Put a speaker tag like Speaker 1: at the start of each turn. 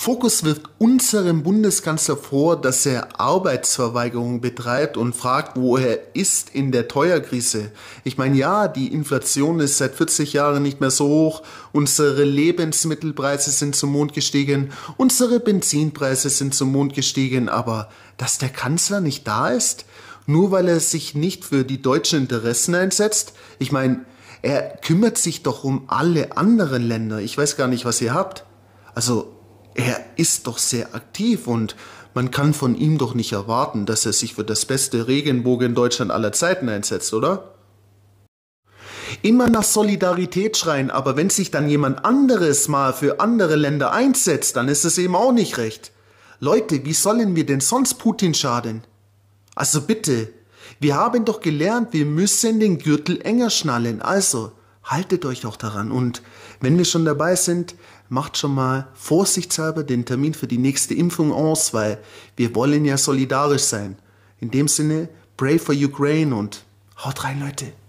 Speaker 1: Fokus wirft unserem Bundeskanzler vor, dass er Arbeitsverweigerung betreibt und fragt, wo er ist in der Teuerkrise. Ich meine, ja, die Inflation ist seit 40 Jahren nicht mehr so hoch, unsere Lebensmittelpreise sind zum Mond gestiegen, unsere Benzinpreise sind zum Mond gestiegen, aber dass der Kanzler nicht da ist, nur weil er sich nicht für die deutschen Interessen einsetzt, ich meine, er kümmert sich doch um alle anderen Länder. Ich weiß gar nicht, was ihr habt. Also er ist doch sehr aktiv und man kann von ihm doch nicht erwarten, dass er sich für das beste Regenbogen in Deutschland aller Zeiten einsetzt, oder? Immer nach Solidarität schreien, aber wenn sich dann jemand anderes mal für andere Länder einsetzt, dann ist es eben auch nicht recht. Leute, wie sollen wir denn sonst Putin schaden? Also bitte, wir haben doch gelernt, wir müssen den Gürtel enger schnallen. Also, haltet euch auch daran. Und wenn wir schon dabei sind, macht schon mal vorsichtshalber den Termin für die nächste Impfung aus, weil wir wollen ja solidarisch sein. In dem Sinne, pray for Ukraine und
Speaker 2: haut rein, Leute.